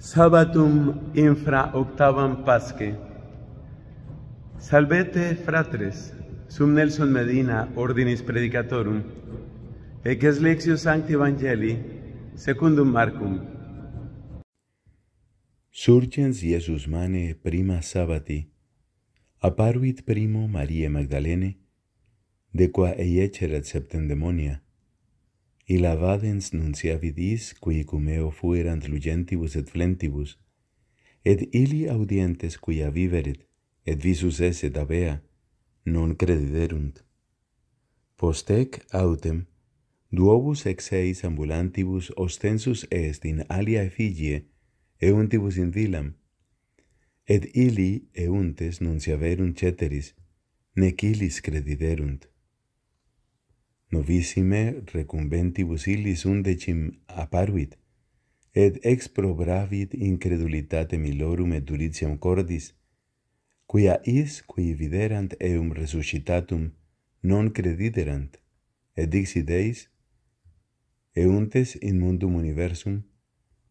sabatum infra octavam pasque salvete fratres sum nelson medina ordinis predicatorum ec es lexio sancti evangelii secundum marcum surgens iesus mane prima sabati aparuit primo Maria magdalene de qua eiecerat septem demonia y vadens nuncia vidis qui cum eo fuerant lugentibus et flentibus, et ili audientes qui viveret, et visus eset dabea non crediderunt. Post autem, duobus ex eis ambulantibus ostensus est in alia effigie, euntibus in dilam, et ili euntes nuncia verunt ceteris, nec ilis crediderunt novissime recumbentibus illis undecim aparuit, et ex probravit incredulitate milorum et duritiam cordis, quia is qui viderant eum resuscitatum non crediderant, et eis deis, euntes in mundum universum,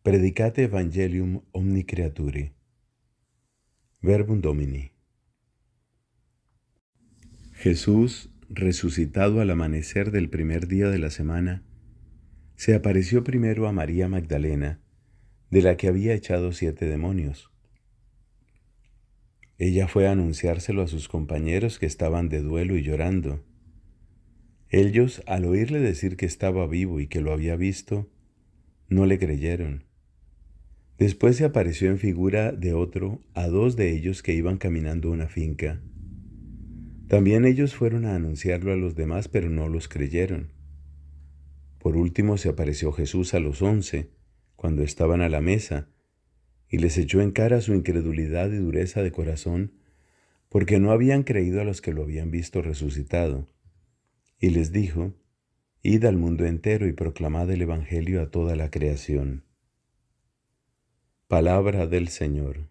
predicate evangelium omni creaturi. Verbum Domini. JESUS resucitado al amanecer del primer día de la semana, se apareció primero a María Magdalena, de la que había echado siete demonios. Ella fue a anunciárselo a sus compañeros que estaban de duelo y llorando. Ellos, al oírle decir que estaba vivo y que lo había visto, no le creyeron. Después se apareció en figura de otro a dos de ellos que iban caminando una finca. También ellos fueron a anunciarlo a los demás, pero no los creyeron. Por último se apareció Jesús a los once, cuando estaban a la mesa, y les echó en cara su incredulidad y dureza de corazón, porque no habían creído a los que lo habían visto resucitado. Y les dijo, Id al mundo entero y proclamad el Evangelio a toda la creación. Palabra del Señor.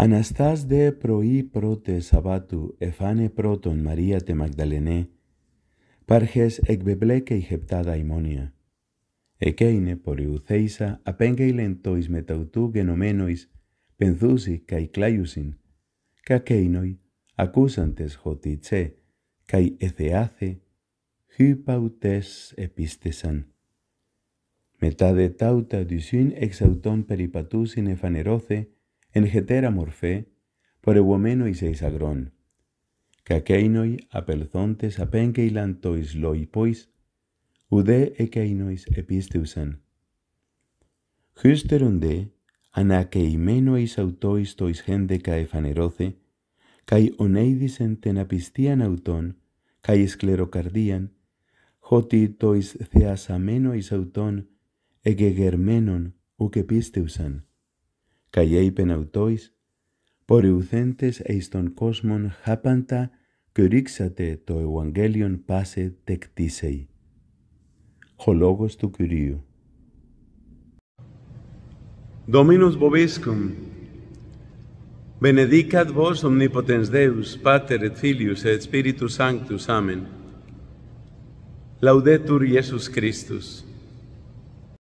Αναστάς δε πρωί πρώτε Σαββάτου εφάνε πρώτον Μαρία τε Μαγδαλενέ, πάρχες εκβεβλέκε η χεπτάδα ημόνια. Εκείνε ποριουθέισα απέγγελεν το εις μεταουτού γενομένοις πενθούσι καί κλάιουσιν, κακέινοι ακούσαντες χωτιτσέ καί εθεάθε, χύπαουτες επίστεσαν. Μετά δε τάουτα δυσύν εξ αυτών περιπατούσιν εφανερώθε, en hetera morfe por eumeno i agron ca keinoi apelzontes apen ke ilantois loi pois ude e keinois episteusen hysteron de ana ke imeno tois hende ka e faneroce ka i oneidis en tenapistia nauton ka i sclerocardian hoti tois theas ameno i sauton e gegermenon uke Callei penautois, πορεουθέντες εις τον κόσμον χάπαντα και ρίξατε το Ευαγγέλιον πάσε τεκτήσεϊ. Ο λόγος του Κυρίου. Dominus vobiscum, benedicat vos omnipotens Deus, Pater et Filius et Spiritus Sanctus. Amen. Laudetur Iesus Christus.